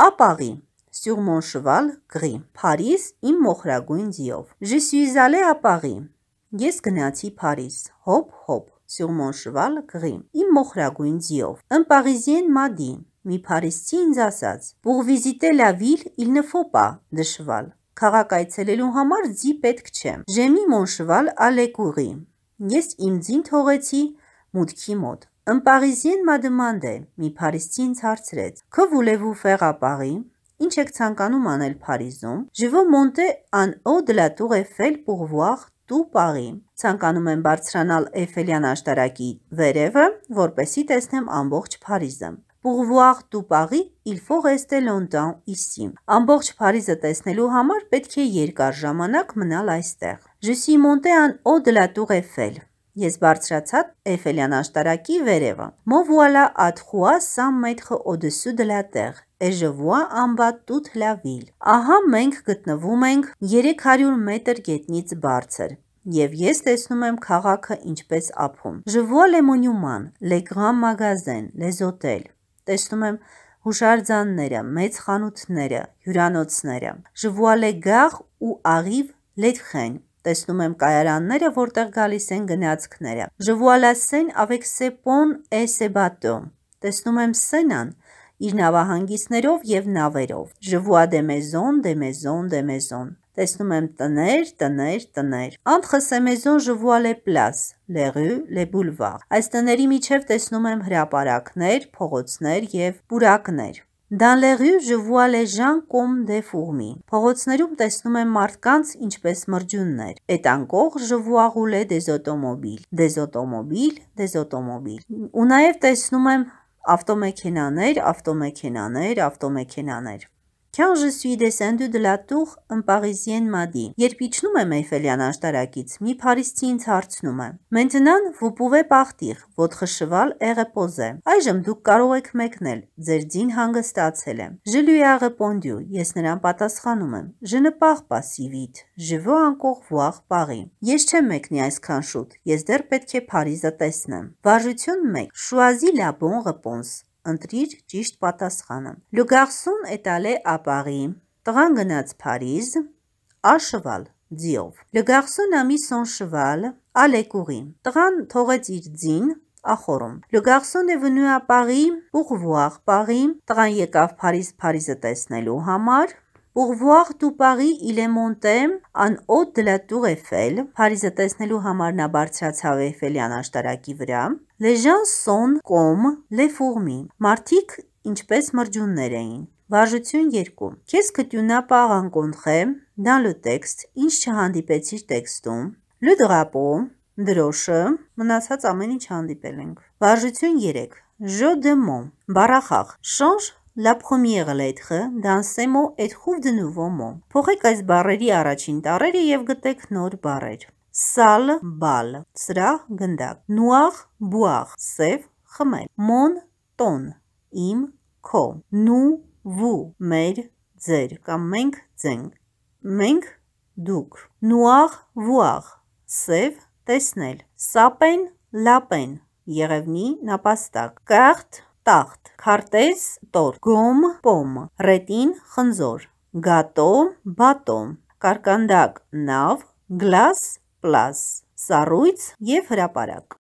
ապաղի Sur mon cheval gris Փարիզ իմ մոխրագույն ձիով Je suis allé à Paris Ես գնացի Փարիզ Hop hop Sur mon cheval gris Իմ մոխրագույն ձիով Un parisien m'a dit Մի փարիզցի ինձ ասաց Pour visiter la ville il ne faut pas de cheval Քաղաք այցելելու համար ձի պետք չէ J'ai mis mon cheval à l'écurie Ես իմ ձին թողեցի մուտքի մոտ «Ընպաղիզյեն մադմանդե» մի փարիզցի ինձ հարցրեց. «Քո վուլևու ֆեղապաղի ինչ եք ցանկանում անել Փարիզում»: «Je veux monter en haut de la tour Eiffel pour voir tout Paris» (ցանկանում եմ բարձրանալ Էյֆելյան աշտարակի վերևը, որպեսզի տեսնեմ ամբողջ Փարիզը): «Pour voir tout Paris, il faut rester longtemps ici» (Ամբողջ Փարիզը տեսնելու համար պետք է երկար ժամանակ մնալ այստեղ): «Je suis monté en haut de la tour Eiffel» Ես բարձրացա Էֆելյան աշտարակի վերևը։ Մովուալա աթխուա սամ մետխը օդսու դլատեղ։ Էժվուա ամբա տուտ լավիլ։ Ահա մենք գտնվում ենք 300 մետր գետնից բարձր։ Եվ ես տեսնում եմ քաղաքը ինչպես ափում։ Ժվուա լեմոնյուման, լեգրան մագազեն, լեզոտել։ Տեսնում եմ հուշարձանները, մեծ խանութները, հյուրանոցները։ Ժվուալե գաղ ու աղիվ լետխեն Տեսնում եմ կայարանները, որտեղ գալիս են գնացքները։ Ժվուալասեն ավեքսեպոն էսեբատո։ Տեսնում եմ սենան իր նավահանգիստներով եւ նավերով։ Ժվուա դեմեզոն, դեմեզոն, դեմեզոն։ Տեսնում եմ տներ, տներ, տներ։ Անտխս էմեզոն ժվուալե պլաս, լեղու, լեբուլվաղ։ Այս տների միջև տեսնում եմ հրապարակներ, փողոցներ եւ բուրակներ։ Դան լեղյու ժվուա լեժան կոմ դե ֆուղմի։ Փողոցներում տեսնում եմ մարդկանց ինչպես մրջուններ։ Էդ անկող ժվուա գուլե դեզոտոմոբիլ, դեզոտոմոբիլ, դեզոտոմոբիլ։ Ու նաև տեսնում եմ ավտոմեքենաներ, ավտոմեքենաներ, ավտոմեքենաներ։ Car je suis descendu de la tour en parisienne m'a dit. Երբ իջնում եմ Էյֆելյան աշտարակից, մի փարիզցի ինձ հարցնում է. Maintenant vous pouvez partir. Votre cheval est reposé. Այժմ դուք կարող եք մեկնել. Ձեր ձին հանգստացել է։ Je lui ai répondu. Ես նրան պատասխանում եմ. Je ne pars pas si vite. Je veux encore voir Paris. Ես չեմ մեկնի այսքան շուտ։ Ես դեռ պետք է Փարիզը տեսնեմ։ Վարժություն 1. Choisis la bonne réponse ընտրիր ճիշտ պատասխանը։ Լուգարսուն էտալե ապարի, տղան գնաց Փարիզ, աշվալ ձիով։ Լուգարսուն ամի սոն շվալ, ալեկուղի։ Տղան թողեց իր ձին, ախորում։ Լուգարսուն է վնու ապարի, ուղվուախ պարի, տղան եկավ Փարիզ Փարիզը տեսնելու համար, Pour voir tout Paris, il est monté en haut de la Tour Eiffel, Փարիզը տեսնելու համար նա բարձրացավ Էյֆելյան աշտարակի վրա, Les gens sont comme les fourmis։ Մարդիկ ինչպես մրջյուններ էին։ Վարժություն 2. Qu'est-ce que tu n'as pas rencontré dans le texte։ Ինչ չհանդիպեցիր տեքստում։ Le drapeau, դրոշը, մնացած ամեն ինչ հանդիպել ենք։ Վարժություն 3. Je demande։ Բարախաղ։ Change La première lettre dans ces mots et trouve de nouveaux mots։ Փոխեք այս բառերի առաջին տառերը եւ գտեք նոր բառեր սալ բալ սրահ գնդակ նուախ բուախ սև խմել մոն տոն իմ քո նու վու մեր ձեր կամ մենք ձենք մենք դուք նուախ վուախ սև տեսնել սապեն լապեն Եղևնի նապաստակ կաղտ տախտ քարտեզ տոր գոմ պոմ ռետին խնձոր գատո բատո կարկանդակ նավ գլաս պլաս, սառույց և հրապարակ։